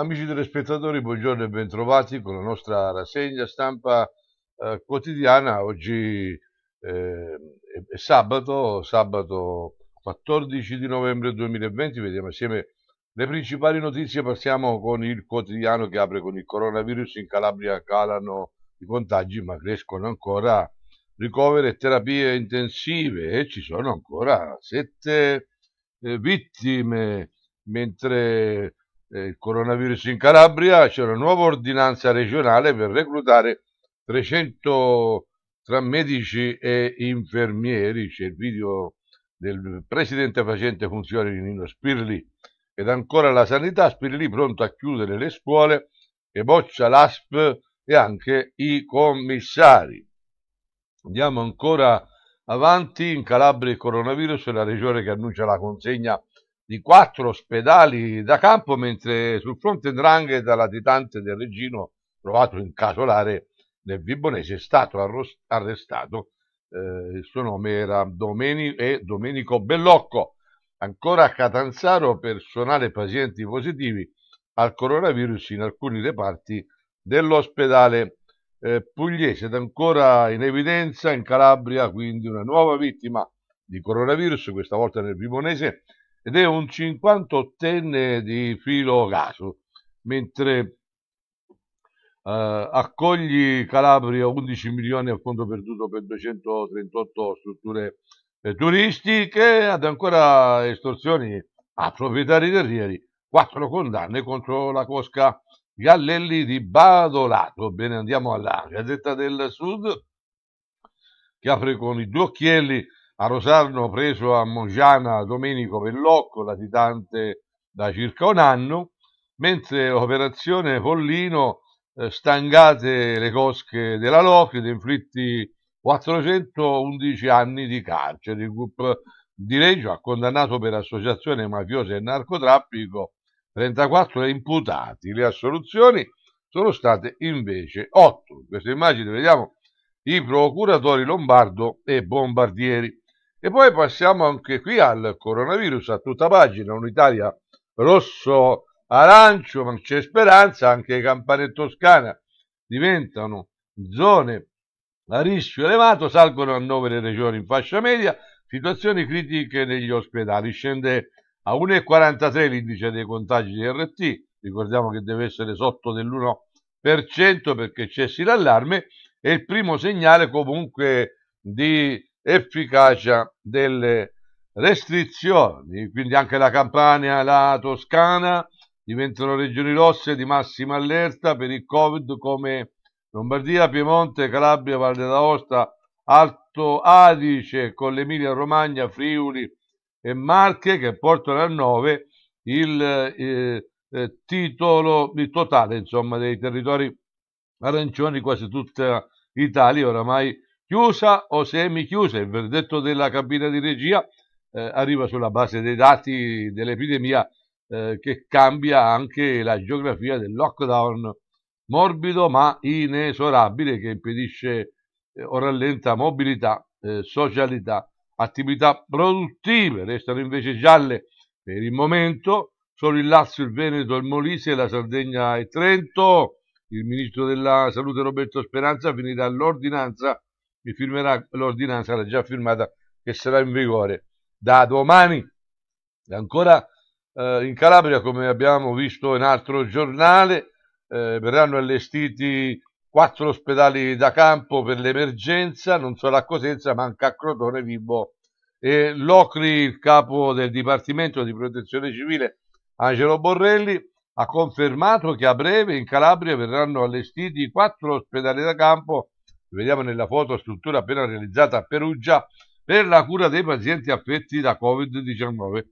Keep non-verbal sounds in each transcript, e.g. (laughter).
Amici telespettatori, buongiorno e bentrovati con la nostra rassegna stampa eh, quotidiana. Oggi eh, è sabato, sabato 14 di novembre 2020, vediamo assieme le principali notizie. Passiamo con il quotidiano che apre con il coronavirus. In Calabria calano i contagi, ma crescono ancora ricovere e terapie intensive e ci sono ancora sette eh, vittime, mentre eh, il coronavirus in Calabria, c'è una nuova ordinanza regionale per reclutare 300 tra medici e infermieri, c'è il video del presidente facente funzioni Nino Spirli, ed ancora la sanità, Spirli pronto a chiudere le scuole, e boccia l'ASP e anche i commissari. Andiamo ancora avanti, in Calabria il coronavirus è la regione che annuncia la consegna di quattro ospedali da campo, mentre sul fronte Drangheta latitante del Regino, trovato in casolare nel Vibonese, è stato arrestato. Eh, il suo nome era Domeni- eh, Domenico Bellocco. Ancora a Catanzaro, personale pazienti positivi al coronavirus in alcuni reparti dell'ospedale eh, pugliese ed ancora in evidenza in Calabria quindi una nuova vittima di coronavirus, questa volta nel Vibonese, ed è un 58enne di filo raso, mentre Uh, eh, accogli Calabria 11 milioni a fondo perduto per 238 strutture eh, turistiche, ad ancora estorsioni a proprietari terrieri, quattro condanne contro la cosca Gallelli di Badolato. Bene, andiamo alla Gazzetta del Sud che apre con i due occhielli a Rosarno preso a Mongiana Domenico Pellocco, latitante da circa un anno, mentre operazione Pollino eh, stangate le cosche della Locri ed inflitti 411 anni di carcere. Il gruppo di Reggio ha condannato per associazione mafiosa e narcotraffico 34 imputati. Le assoluzioni sono state invece 8. In questa immagine vediamo i procuratori Lombardo e Bombardieri. E poi passiamo anche qui al coronavirus, a tutta pagina, un'Italia rosso arancio, ma c'è speranza, anche le campane toscane diventano zone a rischio elevato, salgono a 9 le regioni in fascia media, situazioni critiche negli ospedali, scende a 1,43 l'indice dei contagi di RT, ricordiamo che deve essere sotto dell'1% perché cessi l'allarme, è il primo segnale comunque di efficacia delle restrizioni, quindi anche la Campania e la Toscana diventano regioni rosse di massima allerta per il Covid come Lombardia, Piemonte, Calabria, Valle d'Aosta, Alto Adige con l'Emilia Romagna, Friuli e Marche che portano a 9 il eh, eh, titolo il totale insomma, dei territori arancioni quasi tutta Italia oramai chiusa o semichiusa. Il verdetto della cabina di regia eh, arriva sulla base dei dati dell'epidemia eh, che cambia anche la geografia del lockdown morbido ma inesorabile che impedisce eh, o rallenta mobilità, eh, socialità, attività produttive. Restano invece gialle per il momento solo il Lazio, il Veneto, il Molise, la Sardegna e Trento. Il ministro della Salute Roberto Speranza finirà l'ordinanza mi firmerà l'ordinanza, l'ha già firmata, che sarà in vigore da domani. E Ancora eh, in Calabria, come abbiamo visto in altro giornale, eh, verranno allestiti quattro ospedali da campo per l'emergenza, non solo a Cosenza, ma anche a Crotone, Vibo e Locri, il capo del Dipartimento di Protezione Civile, Angelo Borrelli, ha confermato che a breve in Calabria verranno allestiti quattro ospedali da campo vediamo nella foto, struttura appena realizzata a Perugia per la cura dei pazienti affetti da Covid-19.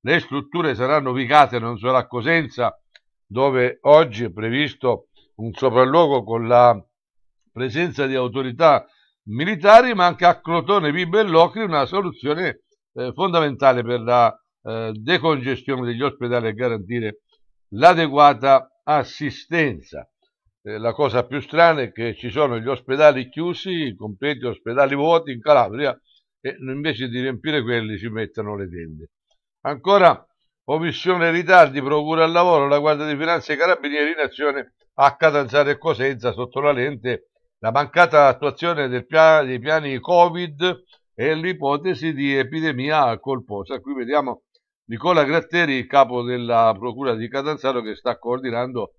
Le strutture saranno ubicate non solo a Cosenza, dove oggi è previsto un sopralluogo con la presenza di autorità militari, ma anche a Crotone, Vibe e Locri, una soluzione eh, fondamentale per la eh, decongestione degli ospedali e garantire l'adeguata assistenza. Eh, la cosa più strana è che ci sono gli ospedali chiusi, completi ospedali vuoti in Calabria e invece di riempire quelli si mettono le tende. Ancora omissione ritardi, procura al lavoro, la Guardia di Finanza e i Carabinieri in azione a Catanzaro e Cosenza sotto la lente la mancata attuazione pia dei piani Covid e l'ipotesi di epidemia colposa. Qui vediamo Nicola Gratteri, capo della procura di Catanzaro, che sta coordinando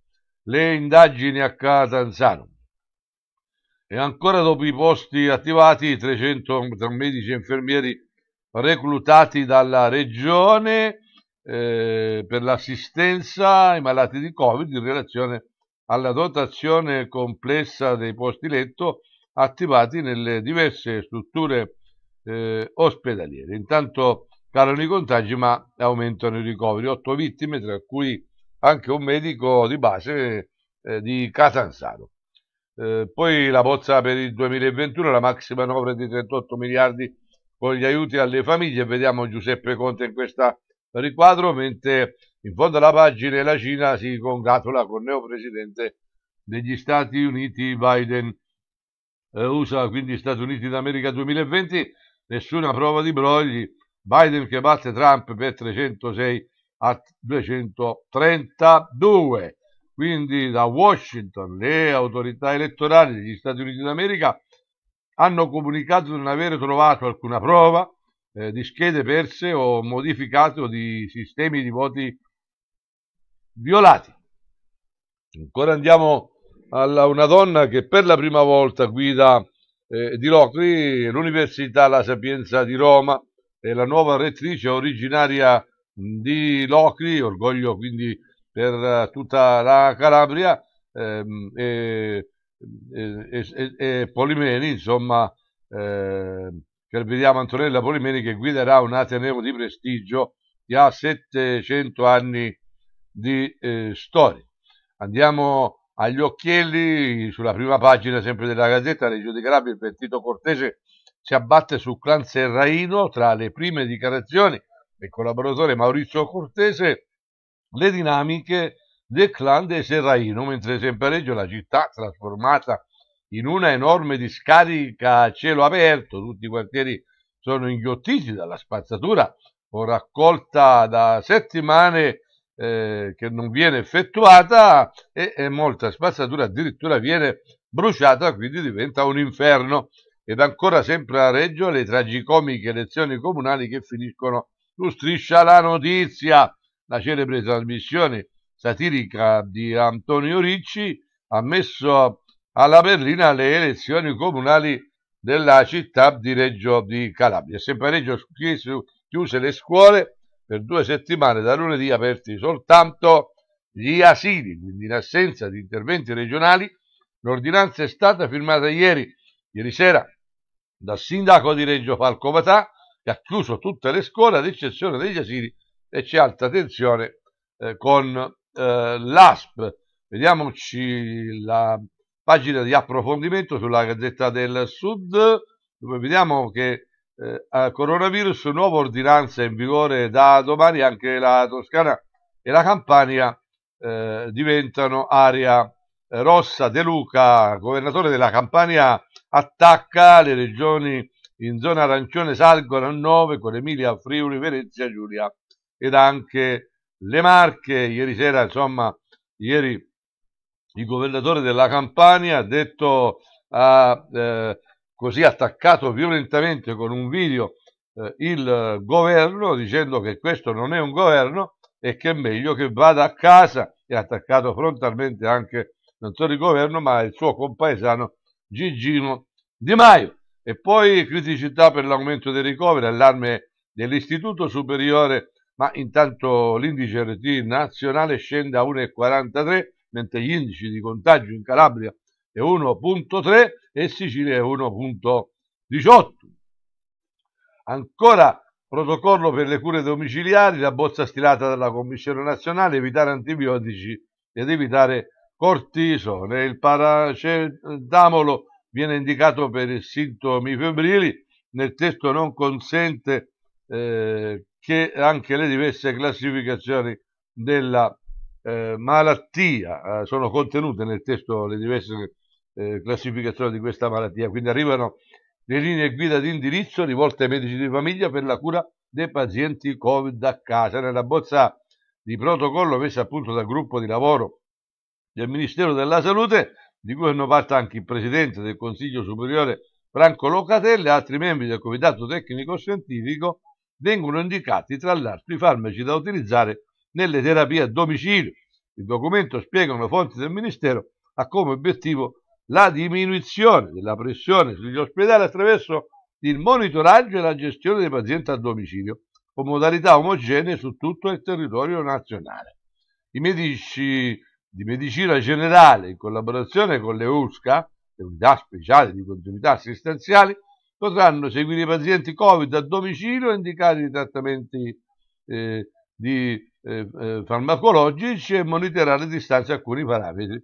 le indagini a Catanzaro. E ancora dopo i posti attivati, 300 tra medici e infermieri reclutati dalla regione eh, per l'assistenza ai malati di Covid in relazione alla dotazione complessa dei posti letto attivati nelle diverse strutture eh, ospedaliere. Intanto calano i contagi ma aumentano i ricoveri, 8 vittime tra cui anche un medico di base eh, di Catanzaro. Eh, poi la bozza per il 2021, la massima manovra di 38 miliardi con gli aiuti alle famiglie, vediamo Giuseppe Conte in questo riquadro, mentre in fondo alla pagina la Cina si congratula con il neo presidente degli Stati Uniti Biden. Eh, USA quindi Stati Uniti d'America 2020, nessuna prova di brogli, Biden che batte Trump per 306 miliardi a 232. Quindi da Washington le autorità elettorali degli Stati Uniti d'America hanno comunicato di non aver trovato alcuna prova eh, di schede perse o modificate o di sistemi di voti violati. Ancora andiamo a una donna che per la prima volta guida eh, di Locri l'Università La Sapienza di Roma, è la nuova rettrice originaria di di Locri, orgoglio quindi per eh, tutta la Calabria ehm, e, e, e, e, Polimeni, insomma, eh, Calviriamo Antonella Polimeni che guiderà un Ateneo di prestigio che ha 700 anni di eh, storia. Andiamo agli occhielli, sulla prima pagina sempre della Gazzetta, Reggio di Calabria, il pentito cortese si abbatte su Clan Serraino tra le prime dichiarazioni e collaboratore Maurizio Cortese le dinamiche del clan dei Serraino, mentre sempre a Reggio la città trasformata in una enorme discarica a cielo aperto, tutti i quartieri sono inghiottiti dalla spazzatura o raccolta da settimane eh, che non viene effettuata e, e molta spazzatura addirittura viene bruciata, quindi diventa un inferno. Ed ancora sempre a Reggio le tragicomiche elezioni comunali che finiscono su Striscia la Notizia, la celebre trasmissione satirica di Antonio Ricci, ha messo alla berlina le elezioni comunali della città di Reggio di Calabria. Sempre a Reggio chiuse le scuole per due settimane, da lunedì aperti soltanto gli asili, quindi in assenza di interventi regionali. L'ordinanza è stata firmata ieri, ieri sera dal sindaco di Reggio Falcovatà, che ha chiuso tutte le scuole ad eccezione degli asili e c'è alta tensione eh, con eh, l'ASP. Vediamoci la pagina di approfondimento sulla Gazzetta del Sud, dove vediamo che eh, coronavirus, nuova ordinanza in vigore da domani, anche la Toscana e la Campania eh, diventano area eh, rossa. De Luca, governatore della Campania, attacca le regioni in zona arancione salgono a 9 con Emilia, Friuli, Venezia, Giulia ed anche le Marche. Ieri sera, insomma, ieri il governatore della Campania ha detto, ha eh, così attaccato violentamente con un video eh, il governo dicendo che questo non è un governo e che è meglio che vada a casa e ha attaccato frontalmente anche non solo il governo ma il suo compaesano Gigino Di Maio. E poi criticità per l'aumento dei ricoveri, allarme dell'Istituto Superiore, ma intanto l'indice RT nazionale scende a 1,43, mentre gli indici di contagio in Calabria è 1,3 e Sicilia è 1,18. Ancora protocollo per le cure domiciliari, la bozza stilata dalla Commissione nazionale, evitare antibiotici ed evitare cortisone, il paracetamolo viene indicato per i sintomi febbrili, nel testo non consente eh, che anche le diverse classificazioni della eh, malattia eh, sono contenute nel testo le diverse eh, classificazioni di questa malattia, quindi arrivano le linee guida di indirizzo rivolte ai medici di famiglia per la cura dei pazienti Covid a casa. Nella bozza di protocollo messa appunto dal gruppo di lavoro del Ministero della Salute di cui hanno fatto anche il Presidente del Consiglio Superiore Franco Locatelli e altri membri del Comitato Tecnico Scientifico, vengono indicati tra l'altro i farmaci da utilizzare nelle terapie a domicilio. Il documento spiega una fonte del Ministero ha come obiettivo la diminuzione della pressione sugli ospedali attraverso il monitoraggio e la gestione dei pazienti a domicilio con modalità omogenee su tutto il territorio nazionale. I medici di medicina generale in collaborazione con le USCA, le unità speciali di continuità assistenziali, potranno seguire i pazienti Covid a domicilio e indicare i trattamenti eh, di, eh, eh farmacologici e monitorare a distanza alcuni parametri.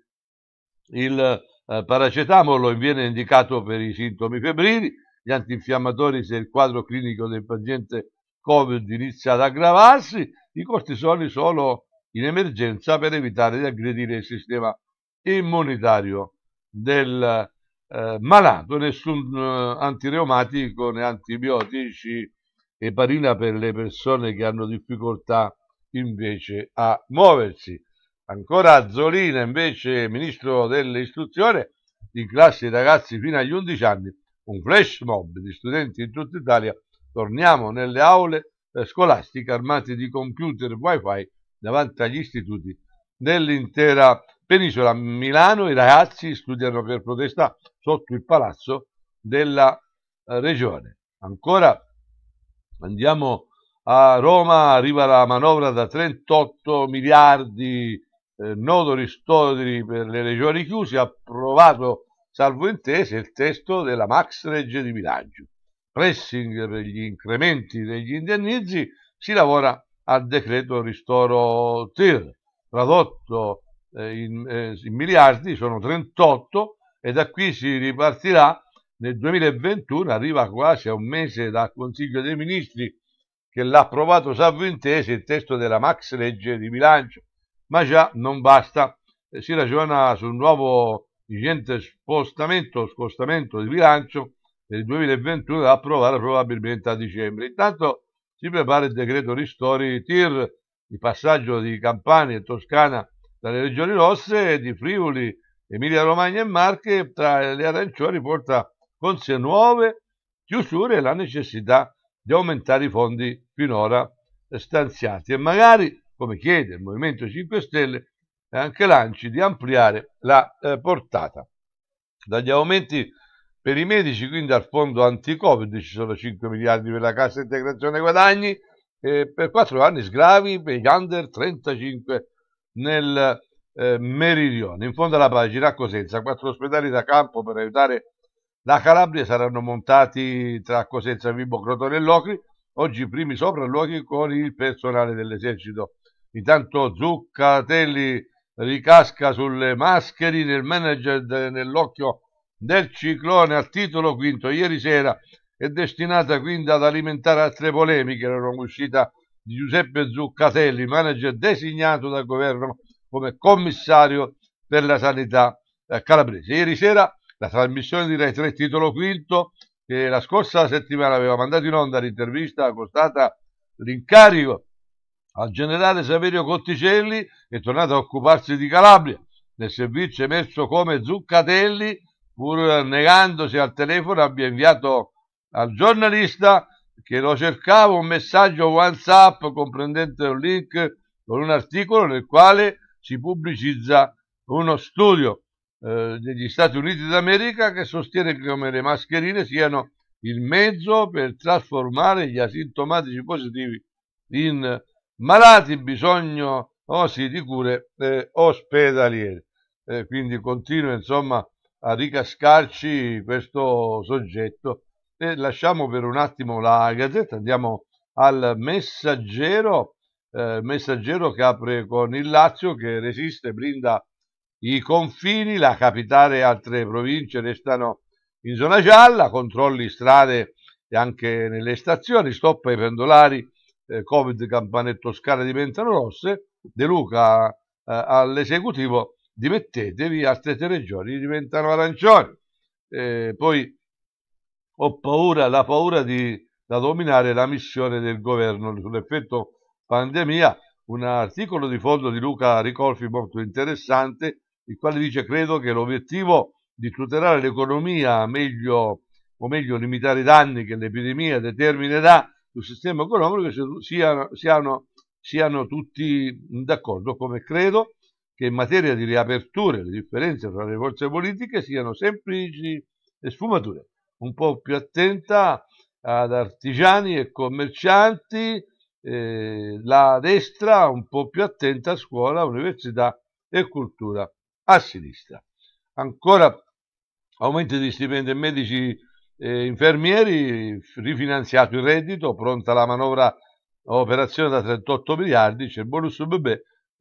Il eh, paracetamolo viene indicato per i sintomi febbrili, gli antinfiammatori se il quadro clinico del paziente Covid inizia ad aggravarsi, i cortisoli solo in emergenza per evitare di aggredire il sistema immunitario del eh, malato, nessun eh, antireumatico né antibiotici e parina per le persone che hanno difficoltà invece a muoversi. Ancora Zolina, invece ministro dell'istruzione, in classe ai ragazzi fino agli 11 anni, un flash mob di studenti in tutta Italia. Torniamo nelle aule eh, scolastiche armati di computer, wifi davanti agli istituti dell'intera penisola. A Milano i ragazzi studiano per protesta sotto il palazzo della eh, regione. Ancora andiamo a Roma, arriva la manovra da 38 miliardi, eh, nodo ristori per le regioni chiuse, approvato salvo intese il testo della Max Legge di bilancio. Pressing per gli incrementi degli indennizi, si lavora al decreto ristoro TIR, tradotto eh, in, eh, in miliardi sono 38 e da qui si ripartirà nel 2021, arriva quasi a un mese dal Consiglio dei Ministri che l'ha approvato salvo intese il testo della max legge di bilancio, ma già non basta, eh, si ragiona sul nuovo vigente spostamento, scostamento di bilancio del 2021 da approvare probabilmente a dicembre. Intanto si prepara il decreto ristori TIR, il passaggio di Campania e Toscana dalle regioni rosse e di Friuli, Emilia Romagna e Marche tra le arancioni porta con sé nuove chiusure e la necessità di aumentare i fondi finora stanziati e magari, come chiede il Movimento 5 Stelle, anche l'ANCI di ampliare la eh, portata. Dagli aumenti per i medici, quindi al fondo anti-Covid ci sono 5 miliardi per la cassa integrazione guadagni e per 4 anni sgravi per gli under 35 nel eh, meridione. In fondo alla pagina Cosenza, quattro ospedali da campo per aiutare la Calabria saranno montati tra Cosenza, Vibo, Crotone e Locri, oggi i primi sopralluoghi con il personale dell'esercito. Intanto Zuccatelli ricasca sulle maschere il manager nell'occhio del ciclone al titolo quinto ieri sera è destinata quindi ad alimentare altre polemiche, la non uscita di Giuseppe Zuccatelli, manager designato dal governo come commissario per la sanità eh, calabrese. Ieri sera la trasmissione di Rai 3 titolo quinto, che la scorsa settimana aveva mandato in onda l'intervista costata l'incarico al generale Saverio Cotticelli, è tornato a occuparsi di Calabria. Nel servizio emerso come Zuccatelli pur negandosi al telefono, abbia inviato al giornalista che lo cercava un messaggio WhatsApp comprendente un link con un articolo nel quale si pubblicizza uno studio eh, degli Stati Uniti d'America che sostiene che come le mascherine siano il mezzo per trasformare gli asintomatici positivi in malati bisognosi di cure eh, ospedaliere. Eh, quindi continua insomma a ricascarci questo soggetto. E lasciamo per un attimo la gazzetta, andiamo al messaggero, eh, messaggero che apre con il Lazio che resiste, brinda i confini, la capitale e altre province restano in zona gialla, controlli strade e anche nelle stazioni, stop ai pendolari, eh, Covid, campane toscane diventano rosse, De Luca eh, all'esecutivo dimettetevi, altre tre regioni diventano arancioni. Eh, poi ho paura, la paura di, da dominare la missione del governo sull'effetto pandemia, un articolo di fondo di Luca Ricolfi molto interessante, il quale dice credo che l'obiettivo di tutelare l'economia meglio, o meglio limitare i danni che l'epidemia determinerà sul sistema economico siano, siano, siano tutti d'accordo come credo che in materia di riaperture le differenze tra le forze politiche siano semplici e sfumature, un po' più attenta ad artigiani e commercianti, eh, la destra un po' più attenta a scuola, università e cultura a sinistra. Ancora aumenti di stipendi medici e eh, infermieri, rifinanziato il reddito, pronta la manovra operazione da 38 miliardi, c'è il bonus bebè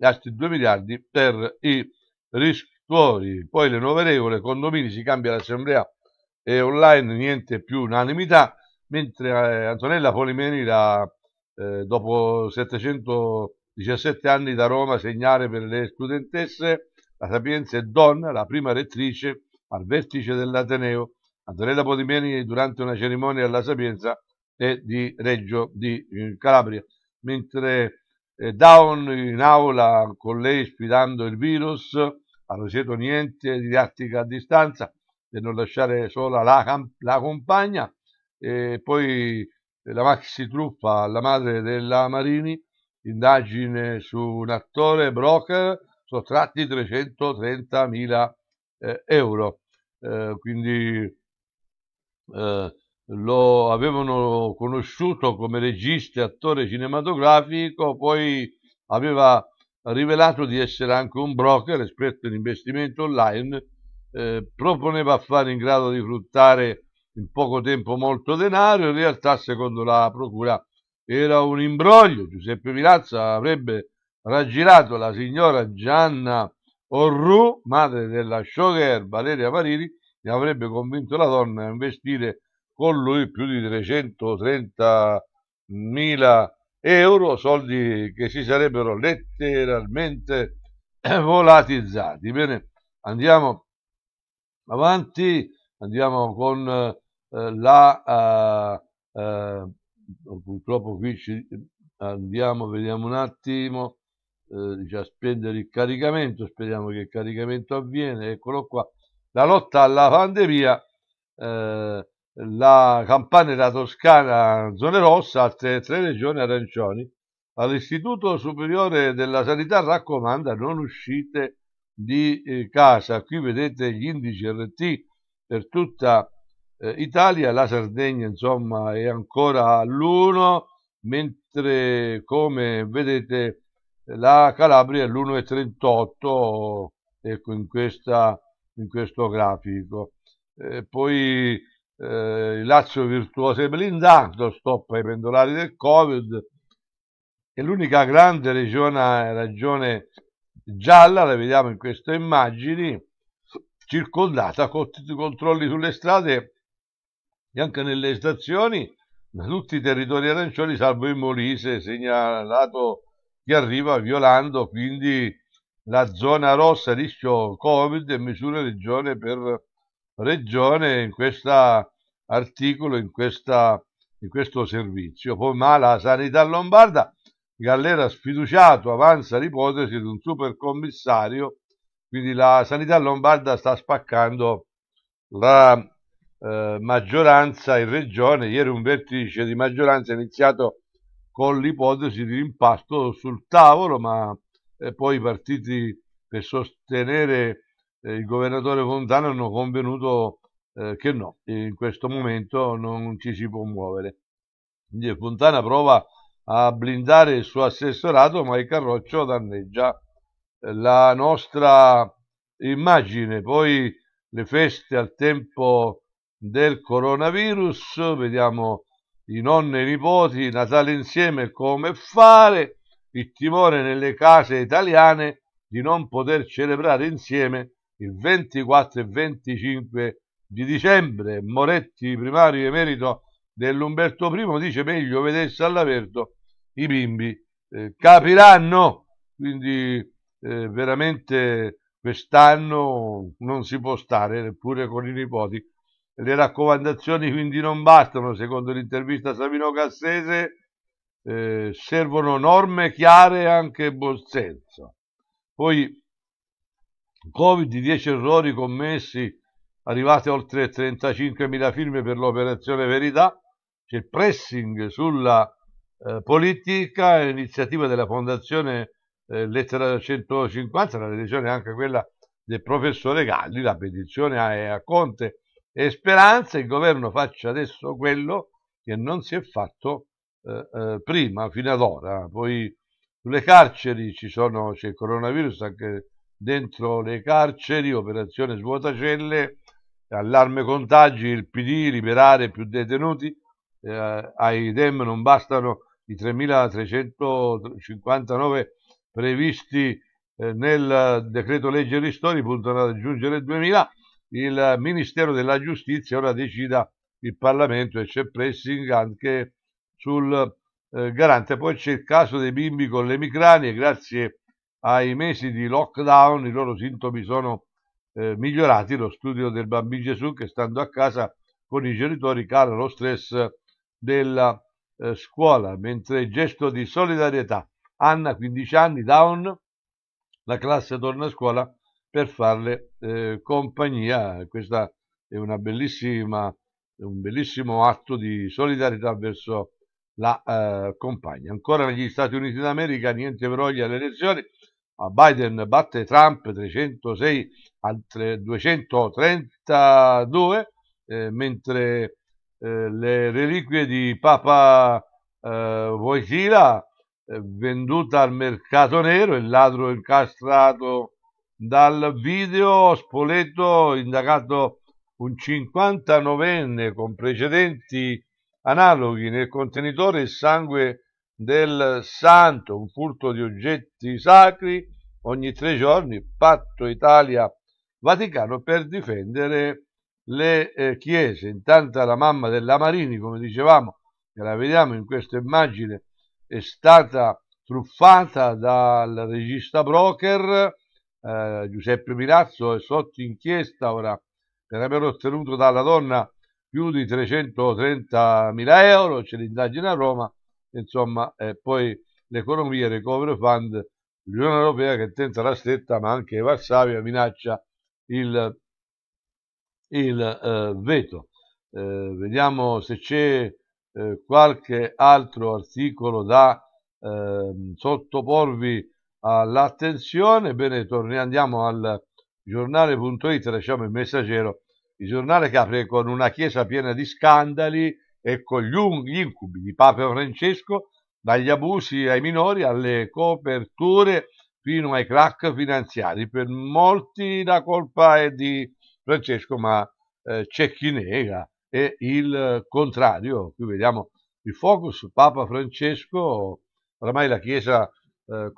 altri 2 miliardi per i ristori. Poi le nuove regole, condomini, si cambia l'assemblea e online niente più unanimità, mentre eh, Antonella Polimeni, la, eh, dopo 717 anni da Roma, segnare per le studentesse, la Sapienza è donna, la prima rettrice al vertice dell'Ateneo. Antonella Polimeni durante una cerimonia alla Sapienza è di Reggio di eh, Calabria, mentre Down in aula con lei sfidando il virus, a Roseto niente, didattica a distanza, per non lasciare sola la, la compagna, e poi eh, la maxi truffa alla madre della Marini, indagine su un attore broker, sottratti 330.000 eh, euro. Eh, quindi eh, lo avevano conosciuto come regista e attore cinematografico, poi aveva rivelato di essere anche un broker esperto in investimento online, eh, proponeva affari in grado di fruttare in poco tempo molto denaro, in realtà secondo la procura era un imbroglio, Giuseppe Milazza avrebbe raggirato la signora Gianna Orru, madre della showgirl Valeria Parini, e avrebbe convinto la donna a investire con lui più di 330.000 euro, soldi che si sarebbero letteralmente (clears throat) volatizzati. Bene, andiamo avanti, andiamo con eh, la... Eh, eh, purtroppo qui ci andiamo, vediamo un attimo, eh, a spendere il caricamento, speriamo che il caricamento avviene, eccolo qua, la lotta alla pandemia, eh, la Campania e la Toscana zone rossa, altre tre regioni arancioni. All'Istituto Superiore della Sanità raccomanda non uscite di eh, casa. Qui vedete gli indici RT per tutta eh, Italia, la Sardegna insomma è ancora all'1, mentre come vedete la Calabria è all'1,38 ecco in, in questo grafico. Eh, poi eh, il Lazio virtuoso e blindato, stop ai pendolari del Covid, e l'unica grande regione, regione gialla, la vediamo in queste immagini, circondata con tutti i controlli sulle strade e anche nelle stazioni, da tutti i territori arancioni, salvo il Molise, segnalato che arriva violando quindi la zona rossa, rischio Covid e misure regione per regione in questo articolo, in, questa, in questo servizio. Poi ma la sanità lombarda, Gallera sfiduciato, avanza l'ipotesi di un supercommissario, quindi la sanità lombarda sta spaccando la eh, maggioranza in regione. Ieri un vertice di maggioranza è iniziato con l'ipotesi di impasto sul tavolo, ma eh, poi i partiti per sostenere eh, il governatore Fontana hanno convenuto eh, che no, in questo momento non ci si può muovere. Quindi Fontana prova a blindare il suo assessorato, ma il Carroccio danneggia eh, la nostra immagine. Poi le feste al tempo del coronavirus, vediamo i nonni e i nipoti, Natale insieme, come fare, il timore nelle case italiane di non poter celebrare insieme il 24 e 25 di dicembre, Moretti, primario emerito dell'Umberto I, dice meglio vedesse all'aperto i bimbi eh, capiranno, quindi eh, veramente quest'anno non si può stare neppure con i nipoti. Le raccomandazioni quindi non bastano, secondo l'intervista Savino Cassese, eh, servono norme chiare e anche buon senso. Poi Covid 10 errori commessi, arrivate oltre 35.000 firme per l'operazione Verità, c'è il pressing sulla eh, politica, iniziativa della Fondazione eh, Lettera 150, la religione anche quella del professore Galli, la petizione a, a Conte e Speranza, il governo faccia adesso quello che non si è fatto eh, eh prima, fino ad ora. Poi sulle carceri ci sono, c'è il coronavirus anche dentro le carceri, operazione svuotacelle, allarme contagi, il PD, liberare più detenuti, eh, ai DEM non bastano i 3.359 previsti eh, nel decreto legge Ristori, puntano ad aggiungere 2.000, il Ministero della Giustizia ora decida il Parlamento e c'è pressing anche sul eh, garante. Poi c'è il caso dei bimbi con le micranie, grazie ai mesi di lockdown i loro sintomi sono eh, migliorati. Lo studio del bambino Gesù che stando a casa con i genitori cala lo stress della eh, scuola, mentre il gesto di solidarietà. Anna, 15 anni, down, la classe torna a scuola per farle eh, compagnia. Questa è una bellissima, un bellissimo atto di solidarietà verso la eh, compagna. Ancora negli Stati Uniti d'America, niente broglia alle elezioni, Biden batte Trump 306 a 232, eh, mentre eh, le reliquie di Papa eh, Wojtyla, eh, venduta al mercato nero, il ladro incastrato dal video, Spoleto indagato un 59enne con precedenti analoghi nel contenitore il sangue del santo, un furto di oggetti sacri ogni tre giorni, patto Italia-Vaticano per difendere le eh, chiese. Intanto la mamma della Marini, come dicevamo, che la vediamo in questa immagine, è stata truffata dal regista broker eh, Giuseppe Milazzo, è sotto inchiesta ora per aver ottenuto dalla donna più di 330 mila euro, c'è l'indagine a Roma, insomma, eh, poi l'economia, il recovery fund, l'Unione Europea che tenta la stretta, ma anche Varsavia minaccia il, il eh, veto. Eh, vediamo se c'è eh, qualche altro articolo da ehm, sottoporvi all'attenzione. Bene, torniamo andiamo al giornale.it, lasciamo il messaggero, il giornale che apre con una chiesa piena di scandali, e con um-, gli incubi di Papa Francesco dagli abusi ai minori alle coperture fino ai crack finanziari. Per molti la colpa è di Francesco, ma eh, c'è chi nega e il contrario. Qui vediamo il focus Papa Francesco, oramai la Chiesa eh,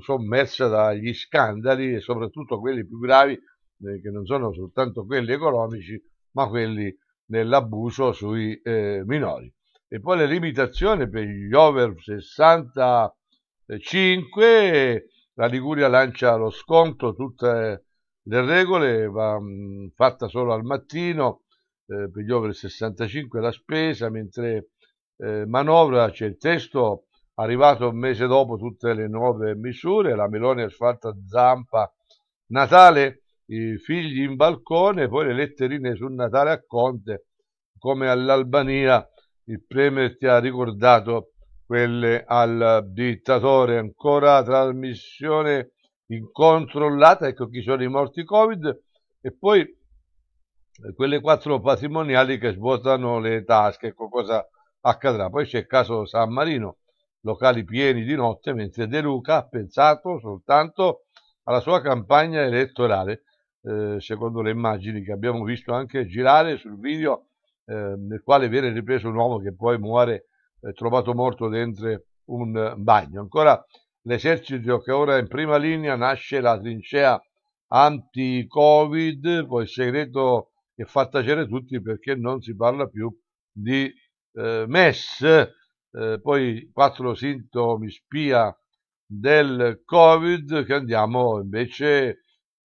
sommersa dagli scandali e soprattutto quelli più gravi eh, che non sono soltanto quelli economici, ma quelli nell'abuso sui eh, minori. E poi le limitazioni per gli over 65, la Liguria lancia lo sconto, tutte le regole, va mh, mm, fatta solo al mattino, eh, per gli over 65 la spesa, mentre eh, manovra c'è il testo arrivato un mese dopo tutte le nuove misure, la Meloni asfalta zampa Natale i figli in balcone e poi le letterine sul Natale a Conte, come all'Albania il Premier ti ha ricordato quelle al dittatore. Ancora trasmissione incontrollata, ecco chi sono i morti Covid, e poi eh, quelle quattro patrimoniali che svuotano le tasche, ecco cosa accadrà. Poi c'è il caso San Marino, locali pieni di notte, mentre De Luca ha pensato soltanto alla sua campagna elettorale eh, secondo le immagini che abbiamo visto anche girare sul video eh, nel quale viene ripreso un uomo che poi muore eh, trovato morto dentro un eh, bagno. Ancora l'esercito che ora è in prima linea nasce la trincea anti-covid, poi il segreto che fa tacere tutti perché non si parla più di eh, MES, poi quattro sintomi spia del covid che andiamo invece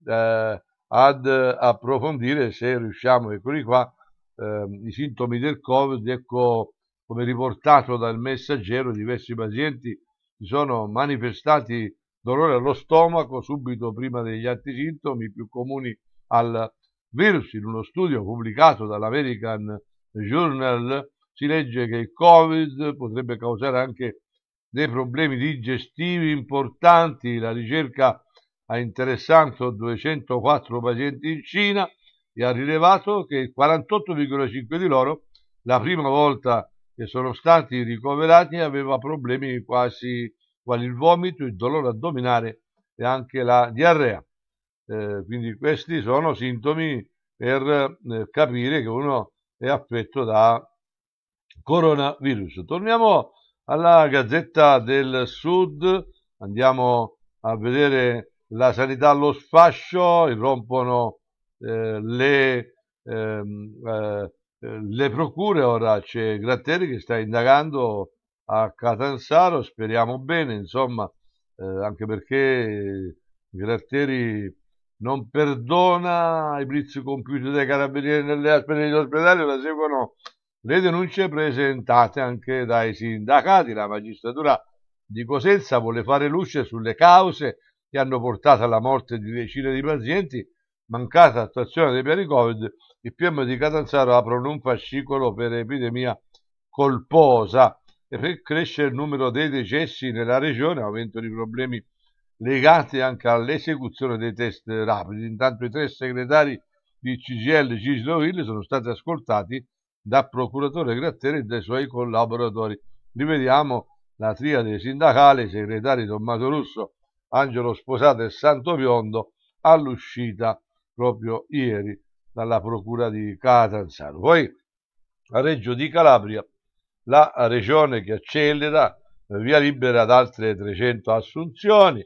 eh, ad approfondire se riusciamo, eccoli qua, ehm, i sintomi del Covid, ecco come riportato dal messaggero diversi pazienti si sono manifestati dolore allo stomaco subito prima degli altri sintomi più comuni al virus. In uno studio pubblicato dall'American Journal si legge che il Covid potrebbe causare anche dei problemi digestivi importanti. La ricerca ha interessato 204 pazienti in Cina e ha rilevato che il 48,5 di loro, la prima volta che sono stati ricoverati, aveva problemi quasi quali il vomito, il dolore addominale e anche la diarrea. Eh, quindi questi sono sintomi per eh, capire che uno è affetto da coronavirus. Torniamo alla Gazzetta del Sud, andiamo a vedere la sanità allo sfascio, irrompono eh, le, ehm, eh, le, procure, ora c'è Gratteri che sta indagando a Catanzaro, speriamo bene, insomma, eh, anche perché Gratteri non perdona i blitz compiuti dai carabinieri nelle aspere degli ospedali, la seguono le denunce presentate anche dai sindacati, la magistratura di Cosenza vuole fare luce sulle cause che hanno portato alla morte di decine di pazienti, mancata attuazione dei piani Covid, il PM di Catanzaro aprono un fascicolo per epidemia colposa e per crescere il numero dei decessi nella regione, aumentano i problemi legati anche all'esecuzione dei test rapidi. Intanto i tre segretari di CGL Cisloville sono stati ascoltati da procuratore Gratteri e dai suoi collaboratori. Rivediamo la triade sindacale, i segretari Tommaso Russo, Angelo Sposato e Santo Biondo all'uscita proprio ieri dalla procura di Catanzaro. Poi a Reggio di Calabria, la regione che accelera eh, via libera ad altre 300 assunzioni,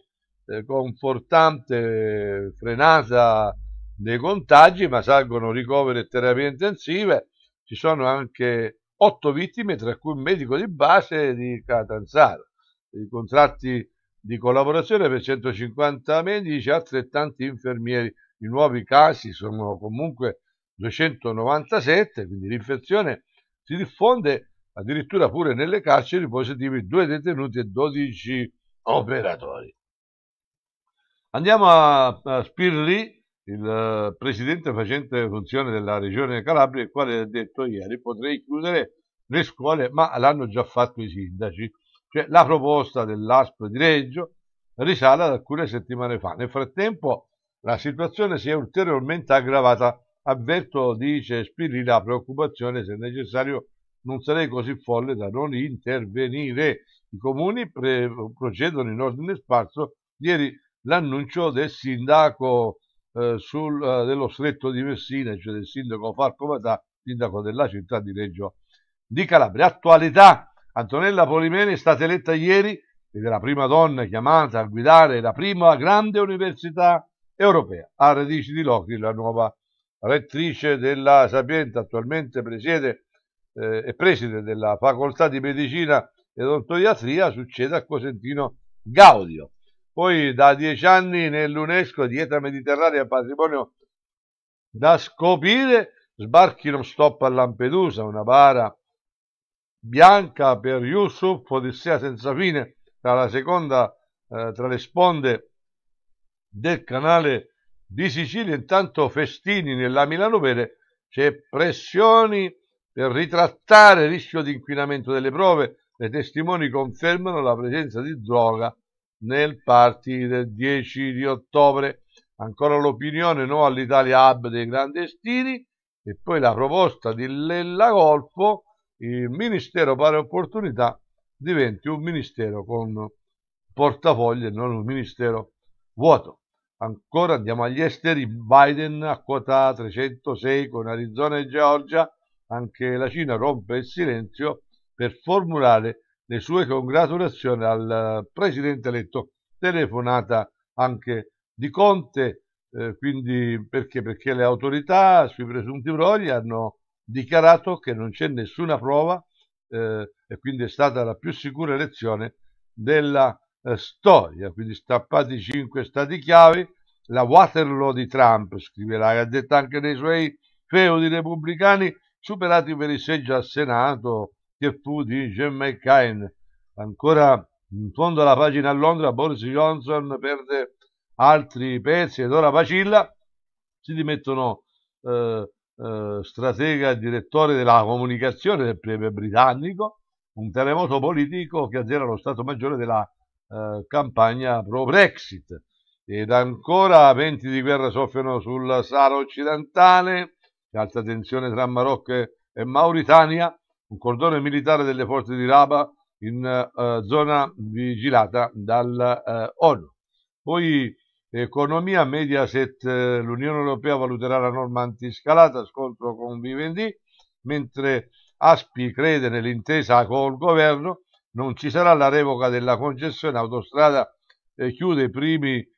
eh, confortante eh, frenata dei contagi, ma salgono ricoveri e terapie intensive, ci sono anche otto vittime, tra cui un medico di base di Catanzaro. I contratti di collaborazione per 150 medici e altrettanti infermieri. I nuovi casi sono comunque 297, quindi l'infezione si diffonde addirittura pure nelle carceri positivi due detenuti e 12 operatori. Andiamo a, Spirli, il eh, presidente facente funzione della regione Calabria, il quale ha detto ieri potrei chiudere le scuole, ma l'hanno già fatto i sindaci. Cioè, la proposta dell'ASP di Reggio risale ad alcune settimane fa. Nel frattempo la situazione si è ulteriormente aggravata. Avverto, dice Spiri, la preoccupazione, se necessario non sarei così folle da non intervenire. I comuni procedono in ordine sparso. Ieri l'annuncio del sindaco eh, sul, eh, dello stretto di Messina, cioè del sindaco Falco Matà, sindaco della città di Reggio di Calabria. Attualità Antonella Polimeni è stata eletta ieri ed è la prima donna chiamata a guidare la prima grande università europea a Radici di Locri, la nuova rettrice della Sapienza, attualmente presiede eh, e preside della facoltà di medicina e odontoiatria, succede a Cosentino Gaudio. Poi da dieci anni nell'UNESCO Dieta Mediterranea e Patrimonio da scoprire, sbarchi non stop a Lampedusa, una bara bianca per Yusuf, odissea senza fine tra la seconda eh, tra le sponde del canale di Sicilia, intanto festini nella Milano Vere, c'è pressioni per ritrattare il rischio di inquinamento delle prove, le testimoni confermano la presenza di droga nel party del 10 di ottobre. Ancora l'opinione no all'Italia Hub dei clandestini e poi la proposta di Lella Golfo il Ministero Pari Opportunità diventi un Ministero con portafoglio e non un Ministero vuoto. Ancora andiamo agli esteri, Biden a quota 306 con Arizona e Georgia, anche la Cina rompe il silenzio per formulare le sue congratulazioni al presidente eletto, telefonata anche di Conte, eh, quindi perché? perché le autorità sui presunti brogli hanno dichiarato che non c'è nessuna prova eh, e quindi è stata la più sicura elezione della eh, storia, quindi stappati cinque stati chiavi, la Waterloo di Trump, scriverà, e ha detto anche dei suoi feudi repubblicani superati per il seggio al Senato che fu di Jim McCain. Ancora in fondo alla pagina a Londra Boris Johnson perde altri pezzi ed ora vacilla, si dimettono eh, eh, stratega e direttore della comunicazione del premio britannico, un terremoto politico che azzera lo Stato Maggiore della eh, campagna pro-Brexit. Ed ancora venti di guerra soffiano sul Sahara occidentale, alta tensione tra Marocco e Mauritania, un cordone militare delle forze di Raba in eh, zona vigilata dall'ONU. Eh, Poi Economia Mediaset, eh, l'Unione Europea valuterà la norma antiscalata, scontro con Vivendi, mentre Aspi crede nell'intesa col governo, non ci sarà la revoca della concessione, Autostrada eh, chiude i primi eh,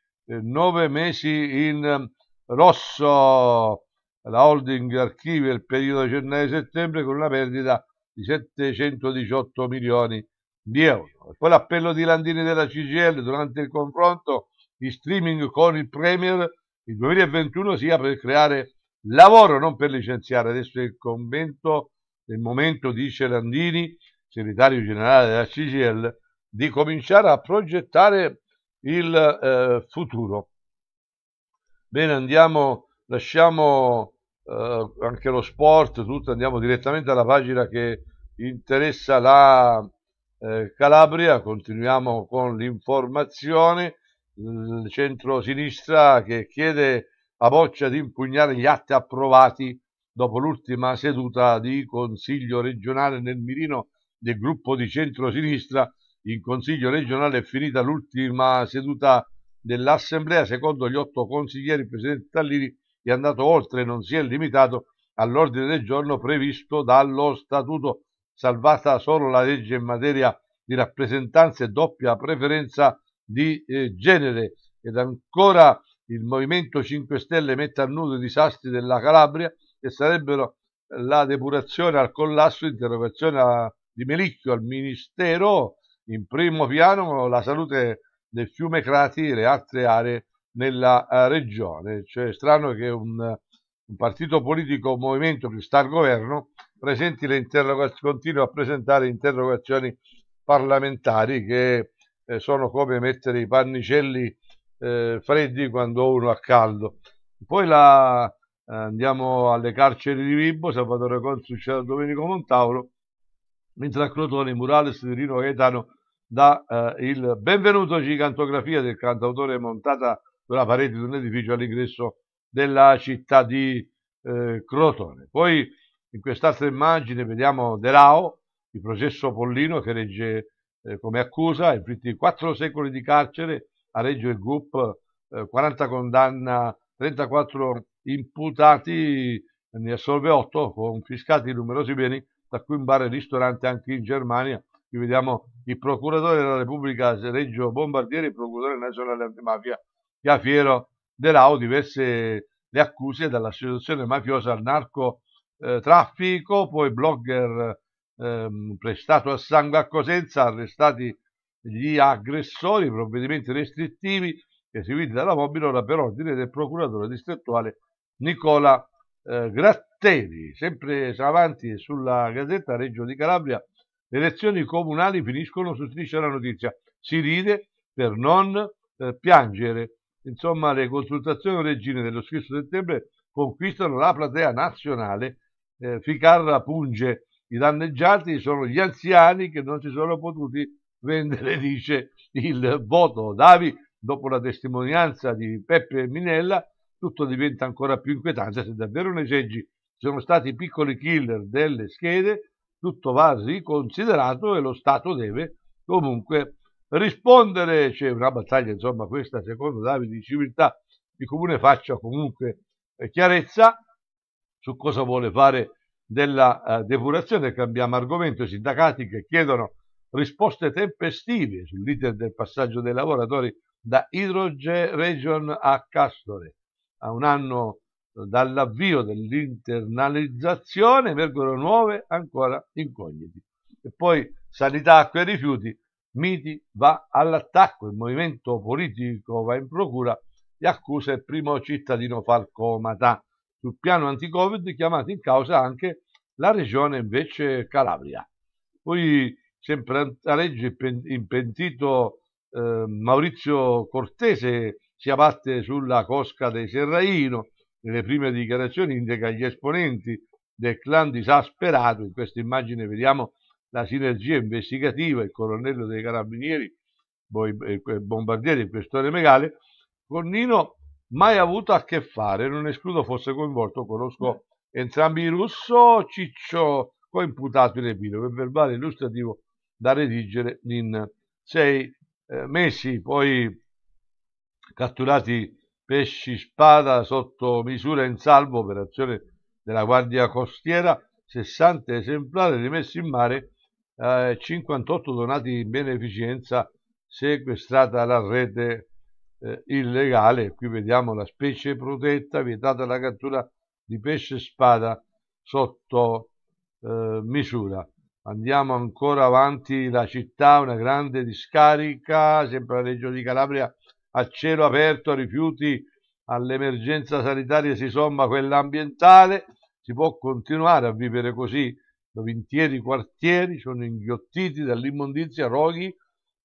nove mesi in rosso, la holding archivia il periodo gennaio-settembre con una perdita di 718 milioni di euro. poi l'appello di Landini della CGL durante il confronto di streaming con il Premier, il 2021 sia per creare lavoro, non per licenziare. Adesso è il convento del momento, dice Landini, segretario generale della CGL, di cominciare a progettare il eh, futuro. Bene, andiamo, lasciamo eh, anche lo sport, tutto, andiamo direttamente alla pagina che interessa la eh, Calabria, continuiamo con l'informazione centro-sinistra che chiede a Boccia di impugnare gli atti approvati dopo l'ultima seduta di Consiglio regionale nel mirino del gruppo di centro-sinistra. In Consiglio regionale è finita l'ultima seduta dell'Assemblea. Secondo gli otto consiglieri, il Presidente Tallini è andato oltre e non si è limitato all'ordine del giorno previsto dallo Statuto, salvata solo la legge in materia di rappresentanza e doppia preferenza di eh, genere ed ancora il Movimento 5 Stelle mette a nudo i disastri della Calabria che sarebbero la depurazione al collasso, interrogazione a, di Melicchio al Ministero, in primo piano la salute del fiume Crati e le altre aree nella eh, regione. Cioè è strano che un, un partito politico, un movimento che sta al governo, presenti le interrogazioni, continua a presentare interrogazioni parlamentari che eh, sono come mettere i pannicelli eh, freddi quando uno ha caldo. Poi la, eh, andiamo alle carceri di Vibo, Salvatore Consuccia Domenico Montauro, mentre a Crotone murales Rino Gaetano dà eh, il benvenuto gigantografia del cantautore montata sulla parete di un edificio all'ingresso della città di eh, Crotone. Poi in quest'altra immagine vediamo De Rao, il processo Pollino che regge eh, come accusa, inflitti 4 secoli di carcere a Reggio e Gup, eh, 40 condanna, 34 imputati, ne assolve 8, confiscati numerosi beni, da cui un bar e ristorante anche in Germania. Qui vediamo il procuratore della Repubblica Reggio Bombardieri, procuratore nazionale antimafia Piafiero De Lau, diverse le accuse dall'associazione mafiosa al narcotraffico, poi blogger ehm, prestato a sangue a Cosenza, arrestati gli aggressori, provvedimenti restrittivi eseguiti dalla Mobilola per ordine del procuratore distrettuale Nicola eh, Gratteri. Sempre avanti sulla Gazzetta Reggio di Calabria, le elezioni comunali finiscono su striscia la notizia. Si ride per non eh, piangere. Insomma, le consultazioni regine dello scorso settembre conquistano la platea nazionale. Eh, Ficarra punge i danneggiati sono gli anziani che non si sono potuti vendere, (laughs) dice il voto. Davi, dopo la testimonianza di Peppe Minella, tutto diventa ancora più inquietante se davvero nei seggi sono stati piccoli killer delle schede, tutto va riconsiderato e lo Stato deve comunque rispondere. C'è una battaglia, insomma, questa secondo Davide di civiltà, di comune faccia comunque eh, chiarezza su cosa vuole fare della eh, depurazione, cambiamo argomento, i sindacati che chiedono risposte tempestive sull'iter del passaggio dei lavoratori da Hydrogen Region a Castore. A un anno eh, dall'avvio dell'internalizzazione emergono nuove ancora incognite. E poi sanità, acqua e rifiuti, Miti va all'attacco, il movimento politico va in procura e accusa il primo cittadino Falcomata. Sul piano anti-Covid chiamata in causa anche la regione invece Calabria. Poi sempre a legge impentito eh, Maurizio Cortese si abbatte sulla cosca dei Serraino, nelle prime dichiarazioni indica gli esponenti del clan disasperato, in questa immagine vediamo la sinergia investigativa, il colonnello dei carabinieri, eh, bombardieri e questore Megale, con Nino mai avuto a che fare, non escludo fosse coinvolto. Conosco mm. entrambi i russo, Ciccio coimputato in epilogo e verbale illustrativo da redigere in sei eh, mesi. Poi catturati pesci spada sotto misura in salvo, operazione della Guardia Costiera, 60 esemplari rimessi in mare, eh, 58 donati in beneficenza, sequestrata la rete eh, illegale, qui vediamo la specie protetta, vietata la cattura di pesce spada sotto eh, misura. Andiamo ancora avanti, la città, una grande discarica, sempre la regione di Calabria, a cielo aperto, rifiuti all'emergenza sanitaria si somma quella ambientale, si può continuare a vivere così, dove interi quartieri sono inghiottiti dall'immondizia, roghi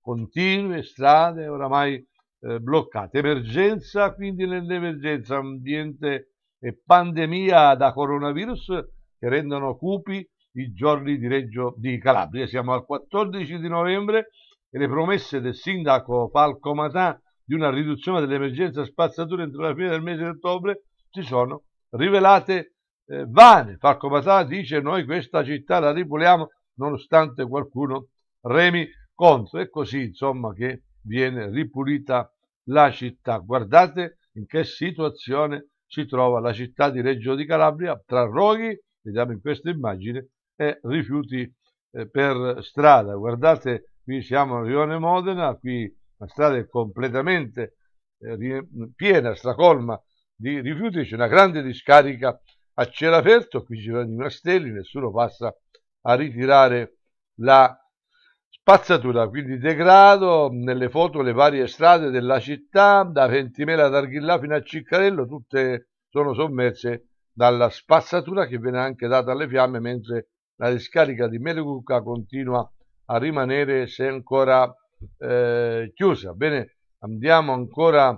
continue, strade oramai eh, bloccate. Emergenza, quindi nell'emergenza ambiente e pandemia da coronavirus che rendono cupi i giorni di Reggio di Calabria. Siamo al 14 di novembre e le promesse del sindaco Falco Matà di una riduzione dell'emergenza spazzatura entro la fine del mese di ottobre si sono rivelate eh, vane. Falco Matà dice noi questa città la ripuliamo nonostante qualcuno remi contro. È così insomma che viene ripulita la città. Guardate in che situazione si trova la città di Reggio di Calabria tra roghi, vediamo in questa immagine, e rifiuti eh, per strada. Guardate, qui siamo a Rione Modena, qui la strada è completamente eh, piena, stracolma di rifiuti, c'è una grande discarica a cielo aperto, qui ci sono i mastelli, nessuno passa a ritirare la Spazzatura, quindi degrado nelle foto le varie strade della città, da Ventimela ad Arghillà fino a Ciccarello, tutte sono sommerse dalla spazzatura che viene anche data alle fiamme, mentre la discarica di Melegucca continua a rimanere se ancora eh, chiusa. Bene, andiamo ancora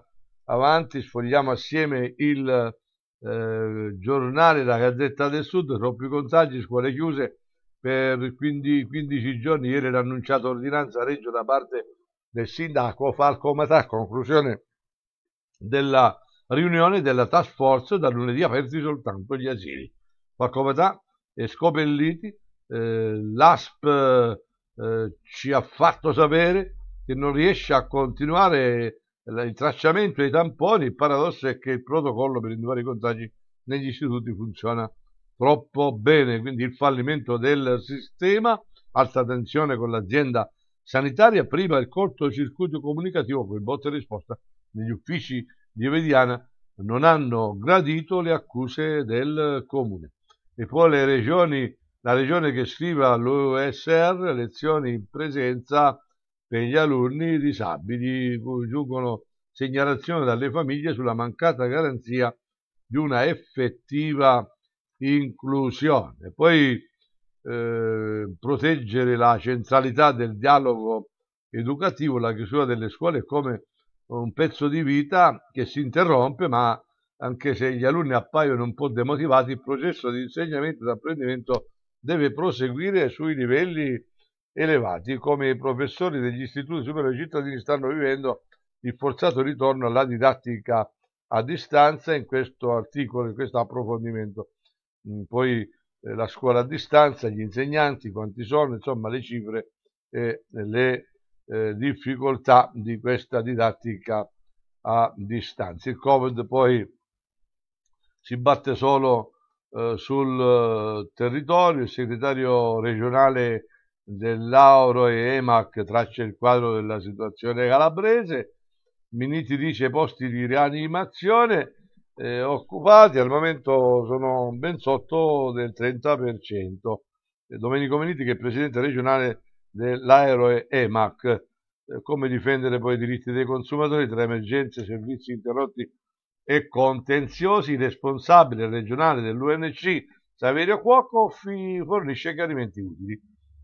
avanti, sfogliamo assieme il eh, giornale La Gazzetta del Sud, troppi contagi, scuole chiuse, per 15, giorni ieri era annunciata ordinanza Reggio da parte del sindaco Falco Matà a conclusione della riunione della task force da lunedì aperti soltanto gli asili. Falco Matà e Scopelliti, eh, l'ASP eh, ci ha fatto sapere che non riesce a continuare il tracciamento dei tamponi, il paradosso è che il protocollo per individuare i contagi negli istituti funziona troppo bene, quindi il fallimento del sistema, alta tensione con l'azienda sanitaria, prima il cortocircuito comunicativo con il botte risposta negli uffici di Mediana non hanno gradito le accuse del comune. E poi le regioni, la regione che scrive all'USR lezioni in presenza per gli alunni disabili, giungono segnalazioni dalle famiglie sulla mancata garanzia di una effettiva inclusione. Poi eh, proteggere la centralità del dialogo educativo, la chiusura delle scuole come un pezzo di vita che si interrompe, ma anche se gli alunni appaiono un po' demotivati, il processo di insegnamento e di apprendimento deve proseguire sui livelli elevati, come i professori degli istituti superiori cittadini stanno vivendo il forzato ritorno alla didattica a distanza in questo articolo, in questo approfondimento. Mm, poi eh, la scuola a distanza, gli insegnanti, quanti sono, insomma le cifre e le eh, difficoltà di questa didattica a distanza. Il Covid poi si batte solo eh, sul eh, territorio, il segretario regionale dell'Auro e EMAC traccia il quadro della situazione calabrese, Miniti dice posti di rianimazione, eh, occupati, al momento sono ben sotto del 30%. Eh, Domenico Meniti che è presidente regionale dell'Aero EMAC, eh, come difendere poi i diritti dei consumatori tra emergenze, servizi interrotti e contenziosi, responsabile regionale dell'UNC Saverio Cuoco fornisce chiarimenti utili.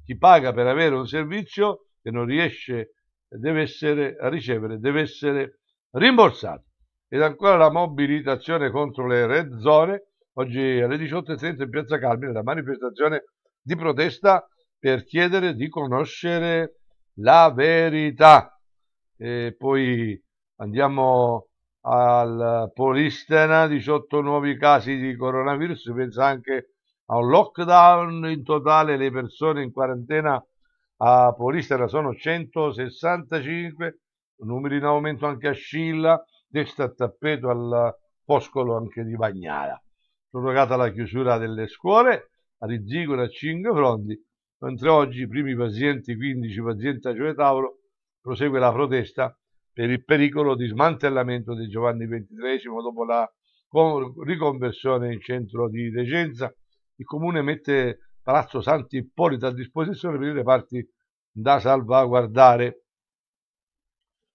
Chi paga per avere un servizio che non riesce deve essere, a ricevere deve essere rimborsato ed ancora la mobilitazione contro le red zone, oggi alle 18.30 in piazza Calmine, la manifestazione di protesta per chiedere di conoscere la verità. E poi andiamo al Polistena, 18 nuovi casi di coronavirus, si pensa anche a un lockdown in totale, le persone in quarantena a Polistena sono 165, numeri in aumento anche a Scilla, desta a tappeto al Foscolo anche di Bagnara. Prorogata la chiusura delle scuole a Rizzigona a Cinque fronti, mentre oggi i primi pazienti, 15 pazienti a Gioia Tauro, prosegue la protesta per il pericolo di smantellamento di Giovanni XXIII dopo la riconversione in centro di decenza. Il comune mette Palazzo Santi Ippolito a disposizione per i reparti da salvaguardare.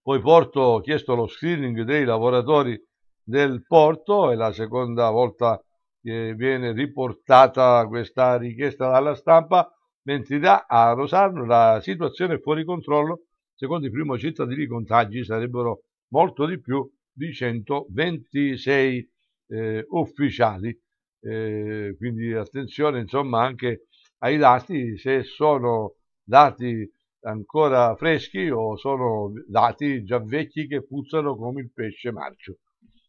Poi Porto, ho chiesto lo screening dei lavoratori del porto, è la seconda volta che viene riportata questa richiesta dalla stampa, mentre a Rosarno la situazione è fuori controllo, secondo i primi cittadini i contagi sarebbero molto di più di 126 eh, ufficiali. Eh, quindi attenzione insomma anche ai dati, se sono dati ancora freschi o sono dati già vecchi che puzzano come il pesce marcio.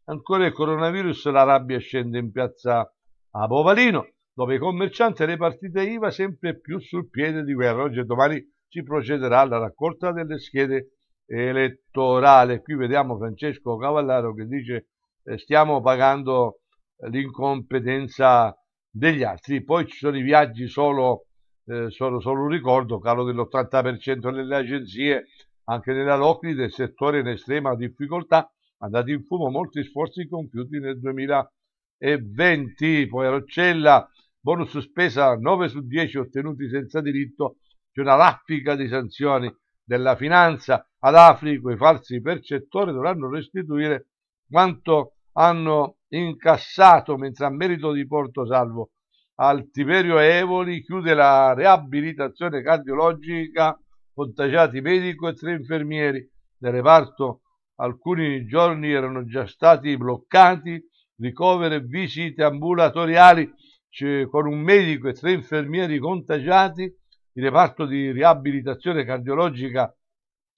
Ancora il coronavirus, la rabbia scende in piazza a Bovalino, dove i commercianti e le partite IVA sempre più sul piede di guerra. Oggi e domani si procederà alla raccolta delle schede elettorali. Qui vediamo Francesco Cavallaro che dice eh, stiamo pagando eh, l'incompetenza degli altri. Poi ci sono i viaggi solo eh, sono solo un ricordo, calo dell'80% nelle agenzie, anche nella Locrid, settore in estrema difficoltà, andati in fumo molti sforzi compiuti nel 2020. Poi a Roccella, bonus spesa 9 su 10 ottenuti senza diritto, c'è una raffica di sanzioni della finanza. Ad Africo i falsi percettori dovranno restituire quanto hanno incassato, mentre a merito di Porto Salvo al Tiberio Evoli chiude la riabilitazione cardiologica contagiati medico e tre infermieri del reparto alcuni giorni erano già stati bloccati ricoveri e visite ambulatoriali con un medico e tre infermieri contagiati il reparto di riabilitazione cardiologica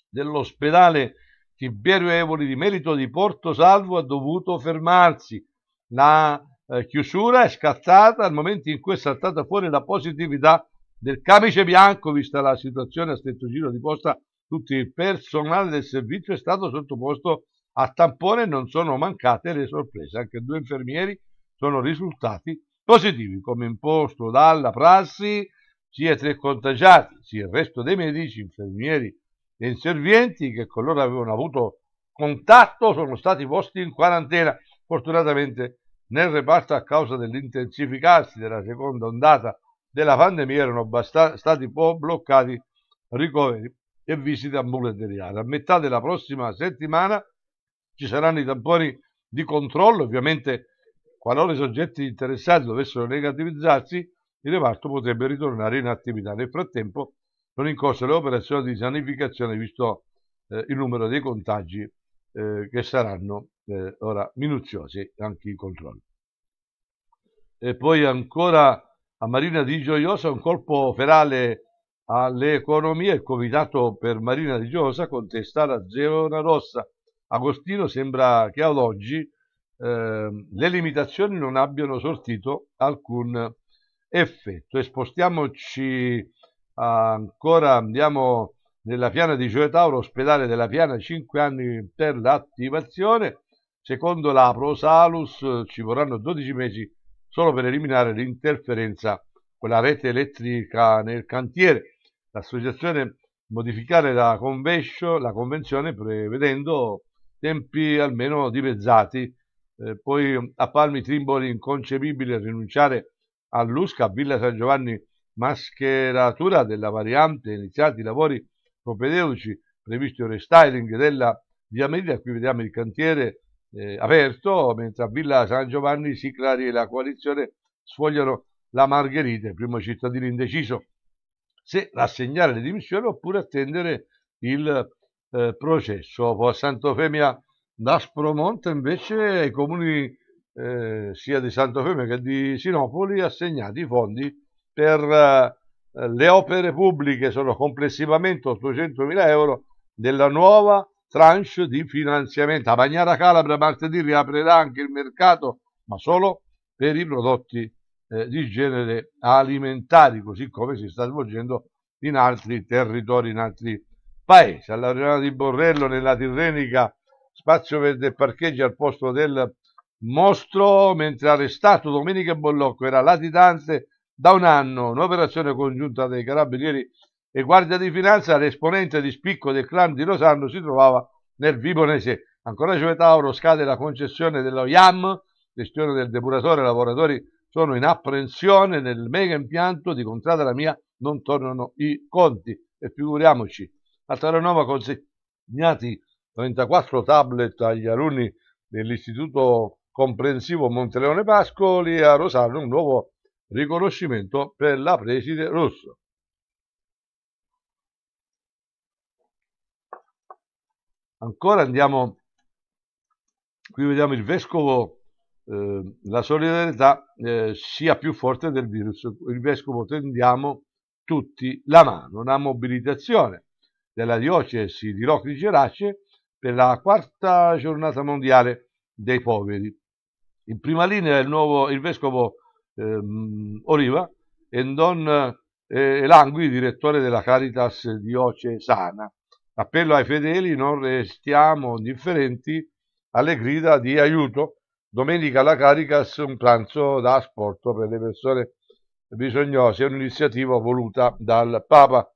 dell'ospedale Tiberio Evoli di merito di Porto Salvo ha dovuto fermarsi la eh, chiusura è scattata al momento in cui è saltata fuori la positività del camice bianco, vista la situazione a stretto giro di posta, tutto il personale del servizio è stato sottoposto a tampone e non sono mancate le sorprese. Anche due infermieri sono risultati positivi, come imposto dalla prassi, sia tre contagiati, sia il resto dei medici, infermieri e inservienti che con loro avevano avuto contatto sono stati posti in quarantena. Fortunatamente nel reparto a causa dell'intensificarsi della seconda ondata della pandemia erano basta- stati bloccati ricoveri e visite ambulatoriali. A metà della prossima settimana ci saranno i tamponi di controllo, ovviamente qualora i soggetti interessati dovessero negativizzarsi, il reparto potrebbe ritornare in attività. Nel frattempo sono in corso le operazioni di sanificazione, visto eh, il numero dei contagi eh, che saranno eh, ora minuziosi anche i controlli. E poi ancora a Marina di Gioiosa un colpo ferale alle economie, il comitato per Marina di Gioiosa contesta la zona rossa. Agostino sembra che ad oggi eh, le limitazioni non abbiano sortito alcun effetto. E spostiamoci ancora, andiamo nella piana di Gioia Tauro, ospedale della piana, 5 anni per l'attivazione. Secondo la Prosalus ci vorranno 12 mesi solo per eliminare l'interferenza con la rete elettrica nel cantiere. L'associazione modificare la, la convenzione prevedendo tempi almeno dimezzati. Eh, poi a Palmi Trimboli inconcepibile rinunciare all'Usca, a Villa San Giovanni mascheratura della variante, iniziati i lavori propedeutici, previsto il restyling della via Media, qui vediamo il cantiere eh, aperto, mentre a Villa San Giovanni Siclari e la coalizione sfogliano la Margherita, il primo cittadino indeciso se rassegnare le dimissioni oppure attendere il eh, processo. A Santofemia da Spromonte invece ai comuni eh, sia di Santofemia che di Sinopoli assegnati i fondi per eh, le opere pubbliche, sono complessivamente 800.000 euro della nuova tranche di finanziamento. A Bagnara Calabria martedì riaprirà anche il mercato, ma solo per i prodotti eh, di genere alimentari, così come si sta svolgendo in altri territori, in altri paesi. Alla riunione di Borrello, nella Tirrenica, spazio verde e parcheggio al posto del mostro, mentre arrestato Domenica Bollocco era latitante da un anno, un'operazione congiunta dei carabinieri e guardia di finanza, l'esponente di spicco del clan di Rosanno si trovava nel Vibonese. Ancora Giove Tauro scade la concessione dello IAM, gestione del depuratore, lavoratori sono in apprensione nel mega impianto di Contrada la Mia, non tornano i conti e figuriamoci. A Taranova consegnati 34 tablet agli alunni dell'Istituto Comprensivo Monteleone Pascoli e a Rosanno un nuovo riconoscimento per la preside russo. Ancora andiamo, qui vediamo il vescovo, eh, la solidarietà eh, sia più forte del virus. Il vescovo tendiamo tutti la mano, una mobilitazione della diocesi di Rocri Gerace per la quarta giornata mondiale dei poveri. In prima linea il, nuovo, il vescovo ehm, Oliva e Don eh, Langui, direttore della Caritas diocesana appello ai fedeli non restiamo indifferenti alle grida di aiuto. Domenica alla Caricas un pranzo da asporto per le persone bisognose, un'iniziativa voluta dal Papa.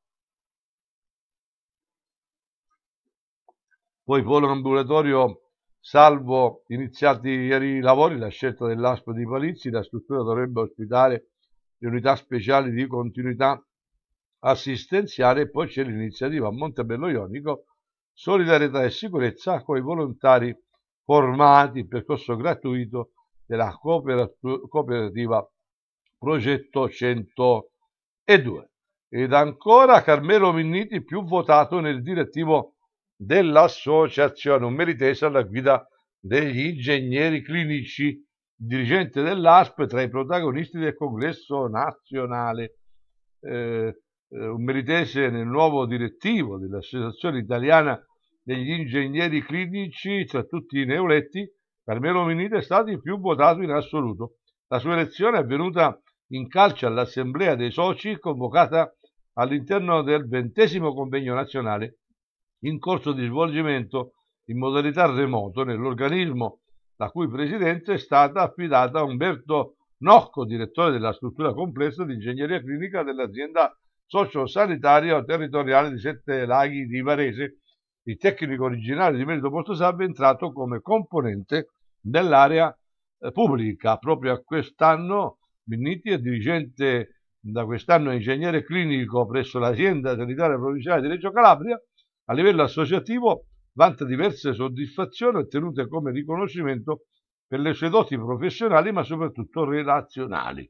Poi polo ambulatorio Salvo iniziati ieri i lavori, la scelta dell'ASP di Palizzi, la struttura dovrebbe ospitare le unità speciali di continuità assistenziale e poi c'è l'iniziativa Montebello Ionico Solidarietà e Sicurezza con i volontari formati, percorso gratuito della cooperativa Progetto 102. Ed ancora Carmelo Minniti, più votato nel direttivo dell'associazione, un meritese alla guida degli ingegneri clinici, dirigente dell'ASP tra i protagonisti del congresso nazionale. Eh, eh, un meritese nel nuovo direttivo dell'Associazione Italiana degli Ingegneri Clinici, tra cioè tutti i neoletti, Carmelo Minita è stato il più votato in assoluto. La sua elezione è avvenuta in calcio all'Assemblea dei Soci convocata all'interno del ventesimo convegno nazionale in corso di svolgimento in modalità remoto nell'organismo la cui presidenza è stata affidata a Umberto Nocco, direttore della struttura complessa di ingegneria clinica dell'azienda socio-sanitario territoriale di Sette Laghi di Varese. Il tecnico originario di Merito Porto Sabbe è entrato come componente dell'area eh, pubblica. Proprio a quest'anno Minniti è dirigente da quest'anno è ingegnere clinico presso l'azienda sanitaria provinciale di Reggio Calabria. A livello associativo vanta diverse soddisfazioni ottenute come riconoscimento per le sue doti professionali ma soprattutto relazionali.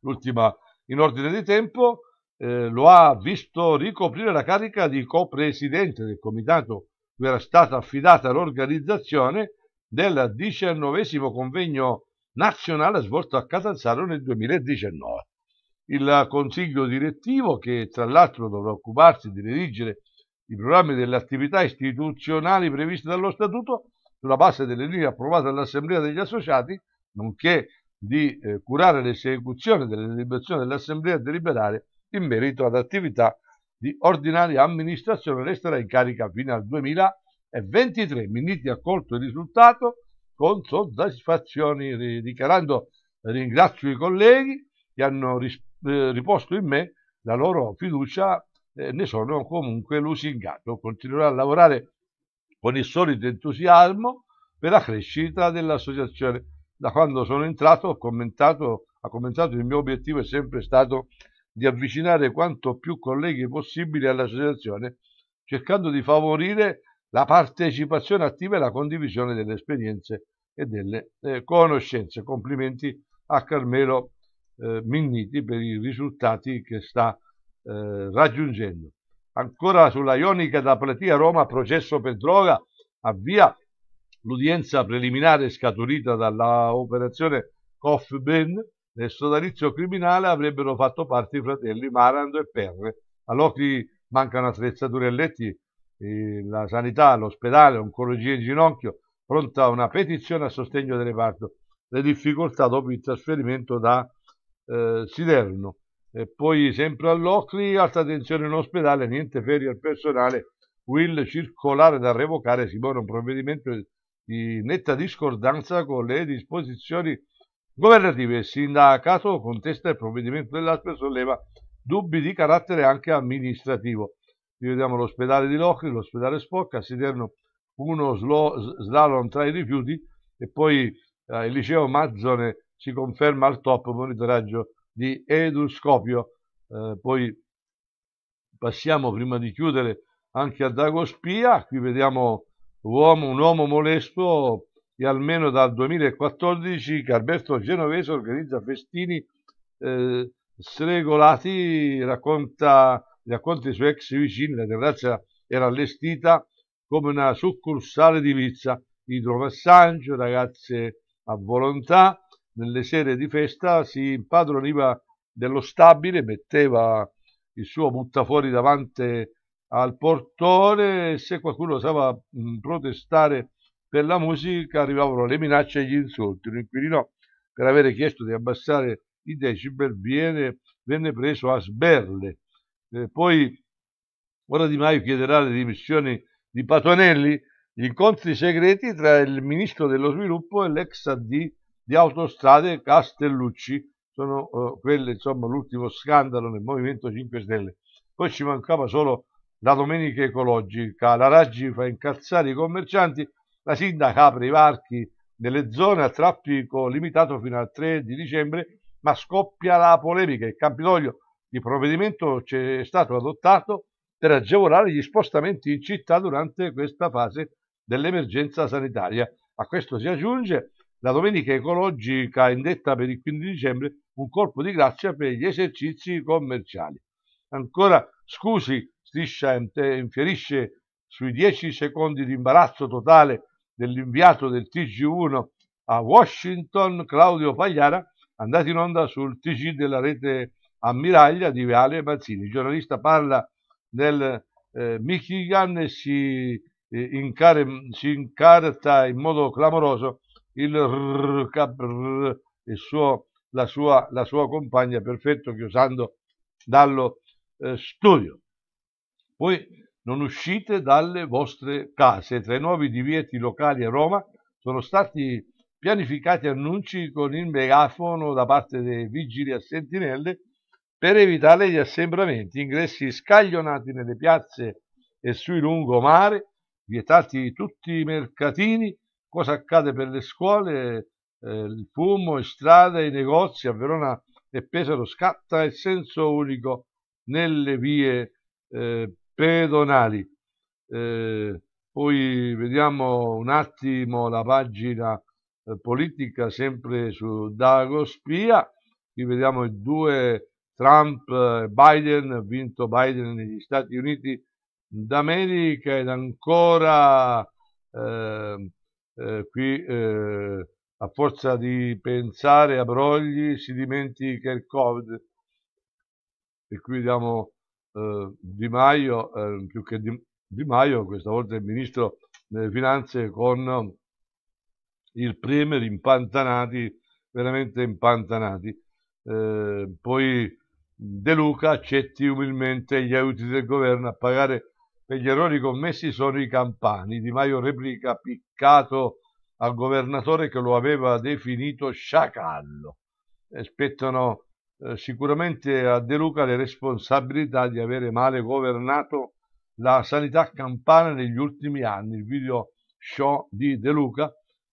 L'ultima in ordine di tempo eh, lo ha visto ricoprire la carica di copresidente del comitato cui era stata affidata l'organizzazione del diciannovesimo convegno nazionale svolto a Catanzaro nel 2019. Il consiglio direttivo, che tra l'altro dovrà occuparsi di redigere i programmi delle attività istituzionali previste dallo Statuto, sulla base delle linee approvate dall'Assemblea degli Associati, nonché di eh, curare l'esecuzione delle deliberazioni dell'Assemblea e deliberare in merito ad attività di ordinaria amministrazione resterà in carica fino al 2023. Minniti ha accolto il risultato con soddisfazione, dichiarando ringrazio i colleghi che hanno eh, riposto in me la loro fiducia e ne sono comunque lusingato. Continuerò a lavorare con il solito entusiasmo per la crescita dell'associazione. Da quando sono entrato ho commentato, ha commentato il mio obiettivo è sempre stato di avvicinare quanto più colleghi possibili all'associazione, cercando di favorire la partecipazione attiva e la condivisione delle esperienze e delle eh, conoscenze. Complimenti a Carmelo eh, Minniti per i risultati che sta eh, raggiungendo. Ancora sulla Ionica da Platia Roma, processo per droga, avvia l'udienza preliminare scaturita dall'operazione Coffben nel sodalizio criminale avrebbero fatto parte i fratelli Marando e Perre. A Locri mancano attrezzature e letti, la sanità, l'ospedale, oncologia in ginocchio, pronta una petizione a sostegno del reparto. Le difficoltà dopo il trasferimento da eh, Siderno. E poi sempre a Locri, alta tensione in ospedale, niente ferie al personale, will circolare da revocare, si muove un provvedimento di netta discordanza con le disposizioni governative. e sindacato contesta il provvedimento dell'ASPE e solleva dubbi di carattere anche amministrativo. Qui vediamo l'ospedale di Locri, l'ospedale Spocca, si terno uno slalom tra i rifiuti e poi eh, il liceo Mazzone si conferma al top monitoraggio di Eduscopio. Eh, poi passiamo prima di chiudere anche a Agospia, qui vediamo uomo, un uomo molesto e almeno dal 2014 che Alberto Genovese organizza festini eh, sregolati, racconta, racconta i suoi ex vicini, la terrazza era allestita come una succursale di Lizza, idromassaggio, ragazze a volontà, nelle sere di festa si impadroniva dello stabile, metteva il suo buttafuori davanti al portone e se qualcuno osava mm, protestare per la musica arrivavano le minacce e gli insulti. L'inquilino, per avere chiesto di abbassare i decibel, viene, venne preso a sberle. Eh, poi, ora Di Maio chiederà le dimissioni di Patonelli, gli incontri segreti tra il ministro dello sviluppo e l'ex AD di Autostrade Castellucci, sono eh, quelle, insomma, l'ultimo scandalo nel Movimento 5 Stelle. Poi ci mancava solo la domenica ecologica, la Raggi fa incazzare i commercianti, la sindaca apre i varchi nelle zone a traffico limitato fino al 3 di dicembre, ma scoppia la polemica. Il Campidoglio di provvedimento è stato adottato per agevolare gli spostamenti in città durante questa fase dell'emergenza sanitaria. A questo si aggiunge la domenica ecologica indetta per il 15 dicembre, un colpo di grazia per gli esercizi commerciali. Ancora scusi, Striscia infierisce sui 10 secondi di imbarazzo totale dell'inviato del TG1 a Washington, Claudio Pagliara, andato in onda sul TG della rete Ammiraglia di Viale Mazzini. Il giornalista parla del eh, Michigan e si, eh, incare, si incarta in modo clamoroso il, rrr, cap, rrr, il suo, la, sua, la sua compagna perfetto chiusando dallo eh, studio. Poi non uscite dalle vostre case. Tra i nuovi divieti locali a Roma sono stati pianificati annunci con il megafono da parte dei vigili a sentinelle per evitare gli assembramenti, ingressi scaglionati nelle piazze e sui lungomare, vietati tutti i mercatini, cosa accade per le scuole, eh, il fumo in strade, i negozi a Verona e Pesaro scatta il senso unico nelle vie eh, pedonali. Eh, poi vediamo un attimo la pagina eh, politica sempre su Dagospia. Qui vediamo i due Trump e Biden, vinto Biden negli Stati Uniti d'America ed ancora ehm, eh, qui eh, a forza di pensare a brogli si dimentica il Covid. E qui vediamo eh, di Maio, eh, più che Di, di Maio, questa volta il ministro delle finanze con um, il premier impantanati, veramente impantanati. Eh, poi De Luca accetti umilmente gli aiuti del governo a pagare per gli errori commessi sono i campani. Di Maio replica piccato al governatore che lo aveva definito sciacallo. E spettano eh, sicuramente a De Luca le responsabilità di avere male governato la sanità campana negli ultimi anni, il video show di De Luca,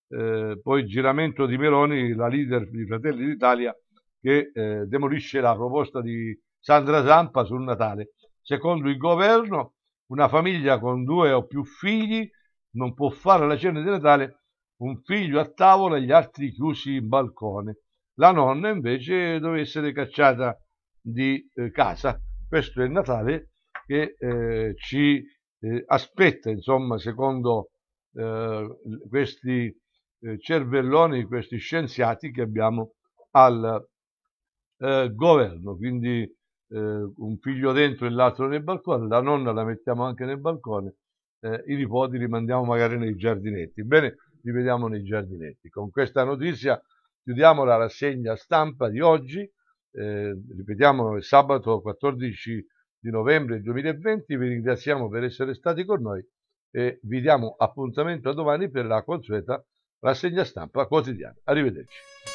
eh, poi giramento di Meloni, la leader di Fratelli d'Italia, che eh, demolisce la proposta di Sandra Zampa sul Natale. Secondo il governo, una famiglia con due o più figli non può fare la cena di Natale, un figlio a tavola e gli altri chiusi in balcone la nonna invece doveva essere cacciata di eh, casa. Questo è il Natale che eh, ci eh, aspetta, insomma, secondo eh, questi eh, cervelloni, questi scienziati che abbiamo al eh, governo. Quindi un figlio dentro e l'altro nel balcone, la nonna la mettiamo anche nel balcone, i nipoti li mandiamo magari nei giardinetti. Bene, li vediamo nei giardinetti. Con questa notizia Chiudiamo la rassegna stampa di oggi, eh, ripetiamo sabato 14 di novembre 2020, vi ringraziamo per essere stati con noi e vi diamo appuntamento a domani per la consueta rassegna stampa quotidiana. Arrivederci.